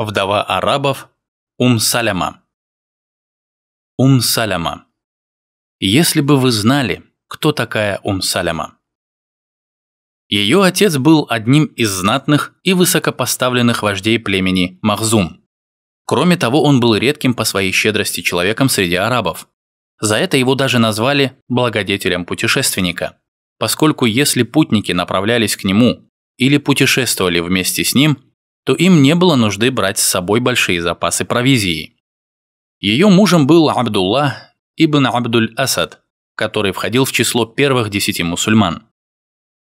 Вдова арабов Ум Саляма. Ум Саляма. Если бы вы знали, кто такая Ум Саляма. Ее отец был одним из знатных и высокопоставленных вождей племени Махзум. Кроме того, он был редким по своей щедрости человеком среди арабов. За это его даже назвали благодетелем путешественника, поскольку если путники направлялись к нему или путешествовали вместе с ним, то им не было нужды брать с собой большие запасы провизии. Ее мужем был Абдулла ибн Абдуль-Асад, который входил в число первых десяти мусульман.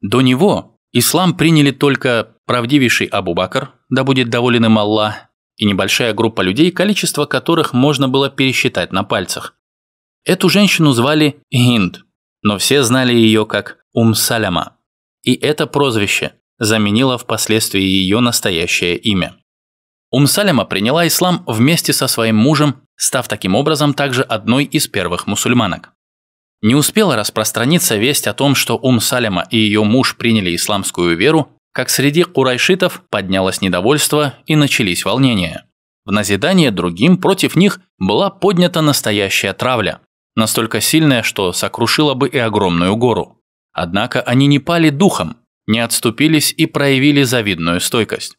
До него ислам приняли только правдивейший Абу Бакр, да будет доволен им Аллах, и небольшая группа людей, количество которых можно было пересчитать на пальцах. Эту женщину звали Гинд, но все знали ее как Ум Саляма. И это прозвище заменила впоследствии ее настоящее имя. Ум Салема приняла ислам вместе со своим мужем, став таким образом также одной из первых мусульманок. Не успела распространиться весть о том, что Ум Салема и ее муж приняли исламскую веру, как среди курайшитов поднялось недовольство и начались волнения. В назидание другим против них была поднята настоящая травля, настолько сильная, что сокрушила бы и огромную гору. Однако они не пали духом, не отступились и проявили завидную стойкость.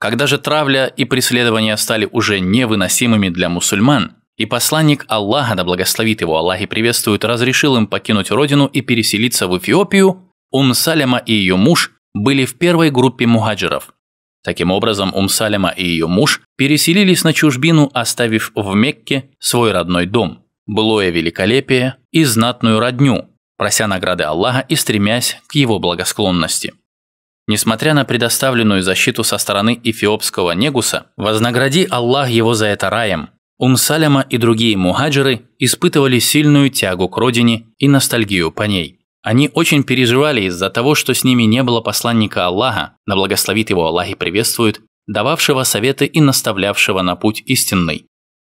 Когда же травля и преследования стали уже невыносимыми для мусульман, и посланник Аллаха, да благословит его Аллах и приветствует, разрешил им покинуть родину и переселиться в Эфиопию, Ум Салема и ее муж были в первой группе мухаджиров. Таким образом, Ум Салема и ее муж переселились на чужбину, оставив в Мекке свой родной дом, былое великолепие и знатную родню, прося награды Аллаха и стремясь к его благосклонности. Несмотря на предоставленную защиту со стороны эфиопского Негуса, вознагради Аллах его за это раем. Ум Саляма и другие мухаджиры испытывали сильную тягу к родине и ностальгию по ней. Они очень переживали из-за того, что с ними не было посланника Аллаха, да благословит его Аллах и приветствует, дававшего советы и наставлявшего на путь истинный.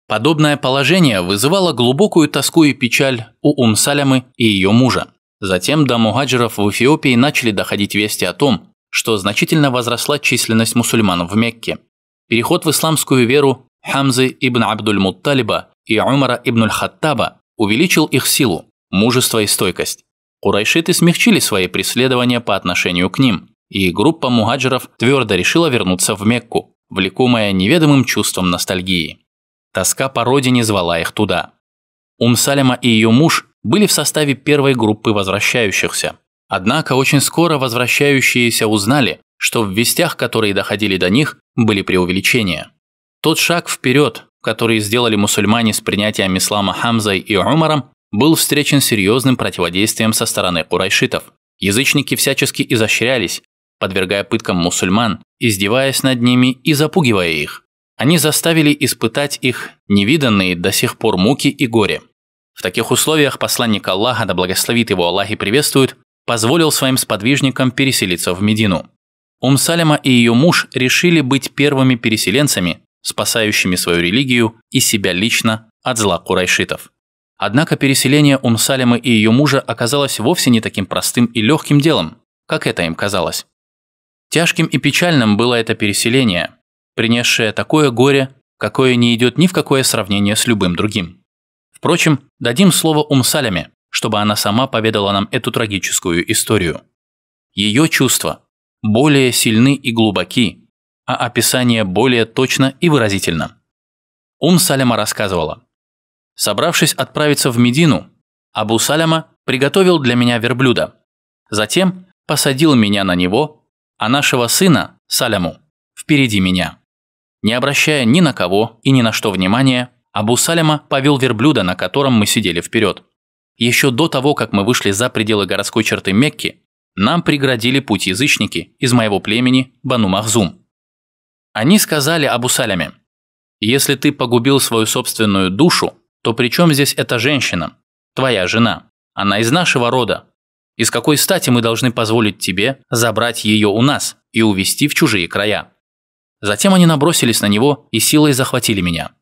Подобное положение вызывало глубокую тоску и печаль у Умсалямы и ее мужа. Затем до мухаджиров в Эфиопии начали доходить вести о том, что значительно возросла численность мусульман в Мекке. Переход в исламскую веру Хамзы ибн Абдуль-Мутталиба и Умара ибн Аль-Хаттаба увеличил их силу, мужество и стойкость. Курайшиты смягчили свои преследования по отношению к ним, и группа мухаджиров твердо решила вернуться в Мекку, влекомая неведомым чувством ностальгии. Тоска по родине звала их туда. Ум Салема и ее муж были в составе первой группы возвращающихся. Однако очень скоро возвращающиеся узнали, что в вестях, которые доходили до них, были преувеличения. Тот шаг вперед, который сделали мусульмане с принятием ислама Хамзой и Умаром, был встречен серьезным противодействием со стороны курайшитов. Язычники всячески изощрялись, подвергая пыткам мусульман, издеваясь над ними и запугивая их. Они заставили испытать их невиданные до сих пор муки и горе. В таких условиях посланник Аллаха, да благословит его Аллах и приветствует, позволил своим сподвижникам переселиться в Медину. Ум Салима и ее муж решили быть первыми переселенцами, спасающими свою религию и себя лично от зла курайшитов. Однако переселение Ум Салема и ее мужа оказалось вовсе не таким простым и легким делом, как это им казалось. Тяжким и печальным было это переселение, принесшее такое горе, какое не идет ни в какое сравнение с любым другим. Впрочем, дадим слово Умсаляме, чтобы она сама поведала нам эту трагическую историю. Ее чувства более сильны и глубоки, а описание более точно и выразительно. Ум-Саляма рассказывала. Собравшись отправиться в Медину, абу Салема приготовил для меня верблюда. Затем посадил меня на него, а нашего сына, Саляму, впереди меня. Не обращая ни на кого и ни на что внимания, Абу Салема повел верблюда, на котором мы сидели вперед. Еще до того, как мы вышли за пределы городской черты Мекки, нам преградили путь язычники из моего племени Бану Махзум. Они сказали Абу Салеме, «Если ты погубил свою собственную душу, то при чем здесь эта женщина? Твоя жена. Она из нашего рода. Из какой стати мы должны позволить тебе забрать ее у нас и увезти в чужие края?» Затем они набросились на него и силой захватили меня.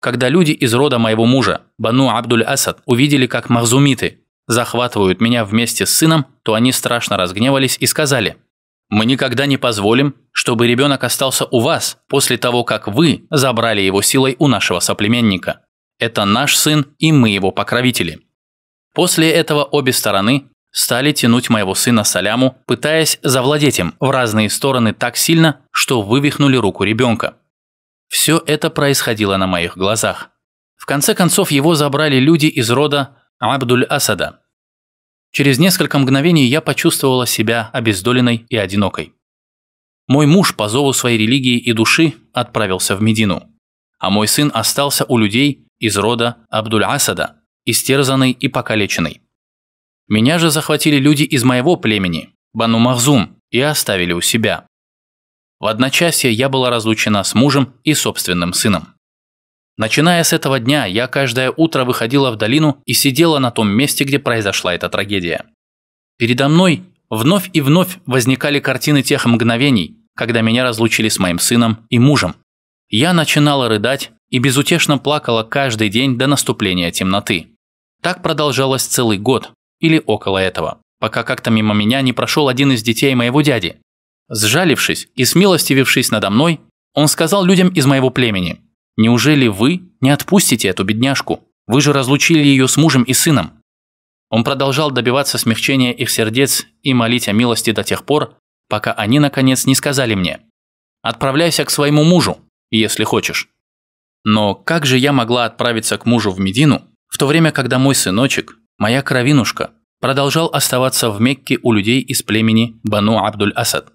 Когда люди из рода моего мужа, Бану Абдуль-Асад, увидели, как махзумиты захватывают меня вместе с сыном, то они страшно разгневались и сказали, «Мы никогда не позволим, чтобы ребенок остался у вас после того, как вы забрали его силой у нашего соплеменника. Это наш сын, и мы его покровители». После этого обе стороны стали тянуть моего сына Саляму, пытаясь завладеть им в разные стороны так сильно, что вывихнули руку ребенка. Все это происходило на моих глазах. В конце концов его забрали люди из рода Абдуль-Асада. Через несколько мгновений я почувствовала себя обездоленной и одинокой. Мой муж по зову своей религии и души отправился в Медину, а мой сын остался у людей из рода Абдуль-Асада, истерзанный и покалеченный. Меня же захватили люди из моего племени, Бану Махзум, и оставили у себя. В одночасье я была разлучена с мужем и собственным сыном. Начиная с этого дня, я каждое утро выходила в долину и сидела на том месте, где произошла эта трагедия. Передо мной вновь и вновь возникали картины тех мгновений, когда меня разлучили с моим сыном и мужем. Я начинала рыдать и безутешно плакала каждый день до наступления темноты. Так продолжалось целый год или около этого, пока как-то мимо меня не прошел один из детей моего дяди, Сжалившись и смилостивившись надо мной, он сказал людям из моего племени, «Неужели вы не отпустите эту бедняжку? Вы же разлучили ее с мужем и сыном». Он продолжал добиваться смягчения их сердец и молить о милости до тех пор, пока они, наконец, не сказали мне, «Отправляйся к своему мужу, если хочешь». Но как же я могла отправиться к мужу в Медину, в то время, когда мой сыночек, моя кровинушка, продолжал оставаться в Мекке у людей из племени Бану Абдуль-Асад?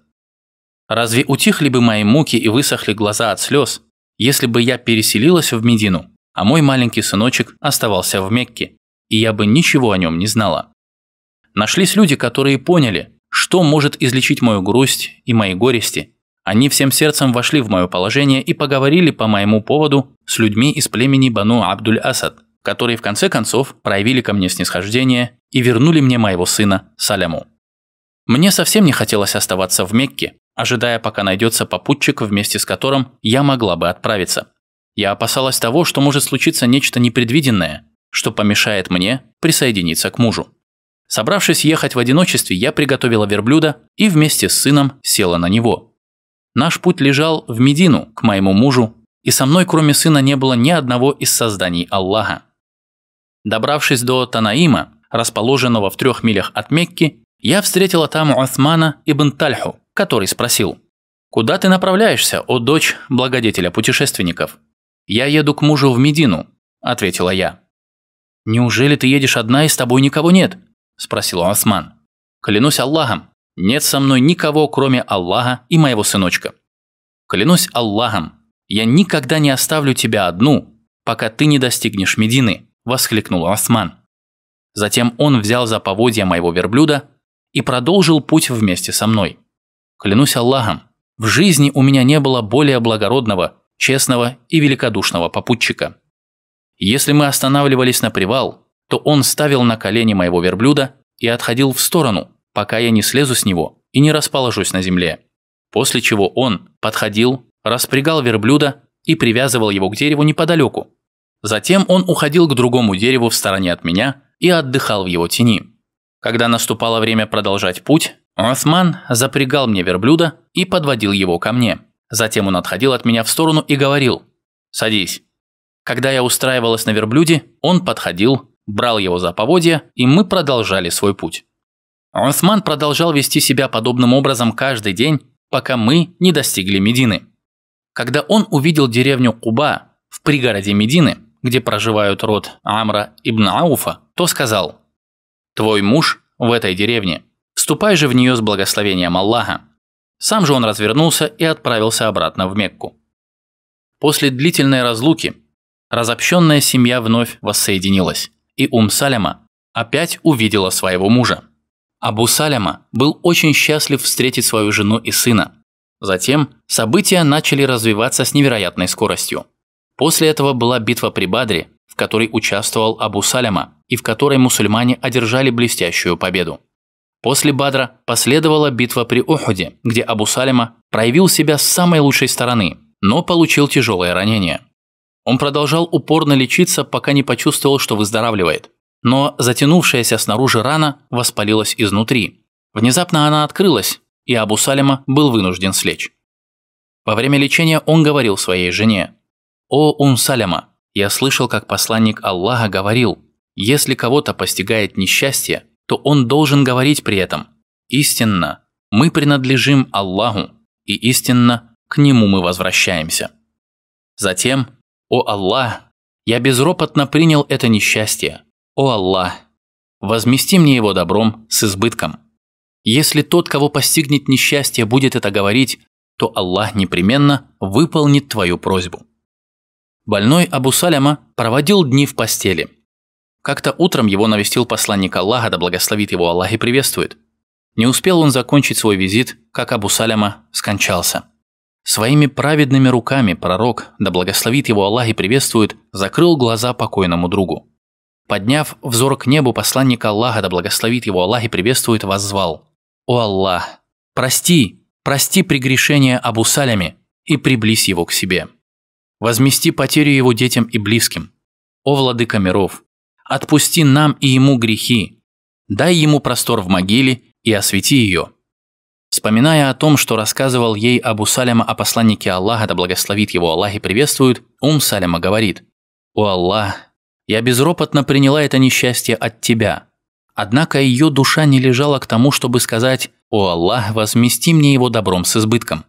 Разве утихли бы мои муки и высохли глаза от слез, если бы я переселилась в Медину, а мой маленький сыночек оставался в Мекке, и я бы ничего о нем не знала? Нашлись люди, которые поняли, что может излечить мою грусть и мои горести. Они всем сердцем вошли в мое положение и поговорили по моему поводу с людьми из племени Бану Абдуль-Асад, которые в конце концов проявили ко мне снисхождение и вернули мне моего сына Саляму. Мне совсем не хотелось оставаться в Мекке, ожидая, пока найдется попутчик, вместе с которым я могла бы отправиться. Я опасалась того, что может случиться нечто непредвиденное, что помешает мне присоединиться к мужу. Собравшись ехать в одиночестве, я приготовила верблюда и вместе с сыном села на него. Наш путь лежал в Медину, к моему мужу, и со мной, кроме сына, не было ни одного из созданий Аллаха. Добравшись до Танаима, расположенного в трех милях от Мекки, я встретила там Усмана ибн Тальху, который спросил «Куда ты направляешься, о дочь благодетеля путешественников?» «Я еду к мужу в Медину», – ответила я. «Неужели ты едешь одна и с тобой никого нет?» – спросил Осман. «Клянусь Аллахом, нет со мной никого, кроме Аллаха и моего сыночка. Клянусь Аллахом, я никогда не оставлю тебя одну, пока ты не достигнешь Медины», – воскликнул Осман. Затем он взял за поводья моего верблюда и продолжил путь вместе со мной. Клянусь Аллахом, в жизни у меня не было более благородного, честного и великодушного попутчика. Если мы останавливались на привал, то он ставил на колени моего верблюда и отходил в сторону, пока я не слезу с него и не расположусь на земле. После чего он подходил, распрягал верблюда и привязывал его к дереву неподалеку. Затем он уходил к другому дереву в стороне от меня и отдыхал в его тени. Когда наступало время продолжать путь, Осман запрягал мне верблюда и подводил его ко мне. Затем он отходил от меня в сторону и говорил «Садись». Когда я устраивалась на верблюде, он подходил, брал его за поводья, и мы продолжали свой путь. Осман продолжал вести себя подобным образом каждый день, пока мы не достигли Медины. Когда он увидел деревню Куба в пригороде Медины, где проживают род Амра ибн Ауфа, то сказал «Твой муж в этой деревне». Вступай же в нее с благословением Аллаха. Сам же он развернулся и отправился обратно в Мекку. После длительной разлуки разобщенная семья вновь воссоединилась, и Ум Саляма опять увидела своего мужа. Абу Саляма был очень счастлив встретить свою жену и сына. Затем события начали развиваться с невероятной скоростью. После этого была битва при Бадре, в которой участвовал Абу Саляма и в которой мусульмане одержали блестящую победу. После Бадра последовала битва при Охуде, где Абу Салима проявил себя с самой лучшей стороны, но получил тяжелое ранение. Он продолжал упорно лечиться, пока не почувствовал, что выздоравливает. Но затянувшаяся снаружи рана воспалилась изнутри. Внезапно она открылась, и Абу Салима был вынужден слечь. Во время лечения он говорил своей жене, «О, Ум Саляма, я слышал, как посланник Аллаха говорил, если кого-то постигает несчастье, то он должен говорить при этом «Истинно, мы принадлежим Аллаху, и истинно к Нему мы возвращаемся». Затем «О Аллах, я безропотно принял это несчастье. О Аллах, возмести мне его добром с избытком». Если тот, кого постигнет несчастье, будет это говорить, то Аллах непременно выполнит твою просьбу. Больной Абу Саляма проводил дни в постели – как-то утром его навестил посланник Аллаха, да благословит его Аллах и приветствует. Не успел он закончить свой визит, как Абу Саляма скончался. Своими праведными руками пророк, да благословит его Аллах и приветствует, закрыл глаза покойному другу. Подняв взор к небу, посланник Аллаха, да благословит его Аллах и приветствует, воззвал. «О Аллах! Прости! Прости прегрешение Абу Саляме и приблизь его к себе. Возмести потерю его детям и близким. О, владыка миров! Отпусти нам и ему грехи. Дай ему простор в могиле и освети ее». Вспоминая о том, что рассказывал ей Абу Саляма о посланнике Аллаха, да благословит его Аллах и приветствует, Ум Саляма говорит, «О Аллах, я безропотно приняла это несчастье от Тебя». Однако ее душа не лежала к тому, чтобы сказать «О Аллах, возмести мне его добром с избытком».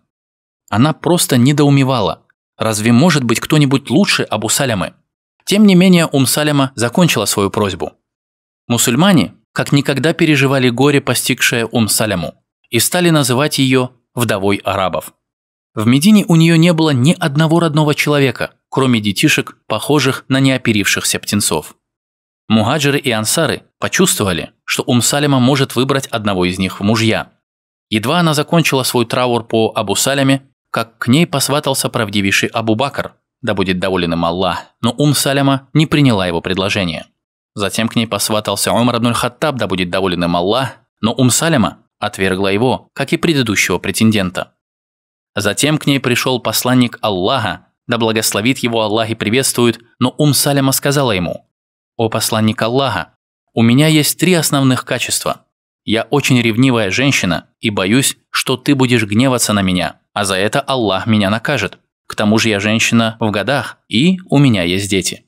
Она просто недоумевала. Разве может быть кто-нибудь лучше Абу Салямы? Тем не менее, Ум Салема закончила свою просьбу. Мусульмане как никогда переживали горе, постигшее Ум Салему, и стали называть ее «вдовой арабов». В Медине у нее не было ни одного родного человека, кроме детишек, похожих на неоперившихся птенцов. Мухаджиры и ансары почувствовали, что Ум Салема может выбрать одного из них в мужья. Едва она закончила свой траур по Абу Саляме, как к ней посватался правдивейший Абу Бакр, да будет доволен им Аллах, но ум Саляма не приняла его предложение. Затем к ней посватался Умар Абнуль Хаттаб, да будет доволен им Аллах, но ум Саляма отвергла его, как и предыдущего претендента. Затем к ней пришел посланник Аллаха, да благословит его Аллах и приветствует, но ум Саляма сказала ему, «О посланник Аллаха, у меня есть три основных качества. Я очень ревнивая женщина и боюсь, что ты будешь гневаться на меня, а за это Аллах меня накажет. К тому же я женщина в годах, и у меня есть дети.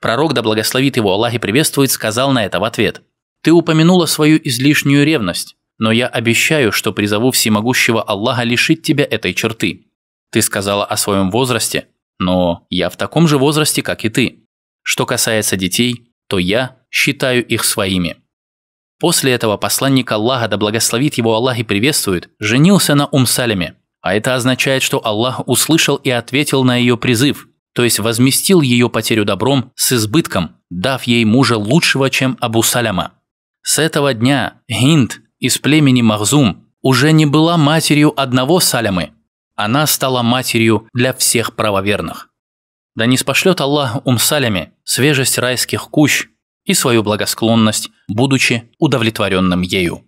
Пророк, да благословит его Аллах и приветствует, сказал на это в ответ. «Ты упомянула свою излишнюю ревность, но я обещаю, что призову всемогущего Аллаха лишить тебя этой черты. Ты сказала о своем возрасте, но я в таком же возрасте, как и ты. Что касается детей, то я считаю их своими». После этого посланник Аллаха, да благословит его Аллах и приветствует, женился на Умсалиме, а это означает, что Аллах услышал и ответил на ее призыв, то есть возместил ее потерю добром с избытком, дав ей мужа лучшего, чем Абу Саляма. С этого дня Гинд из племени Махзум уже не была матерью одного Салямы, она стала матерью для всех правоверных. Да не спошлет Аллах умсалями свежесть райских кущ и свою благосклонность, будучи удовлетворенным ею.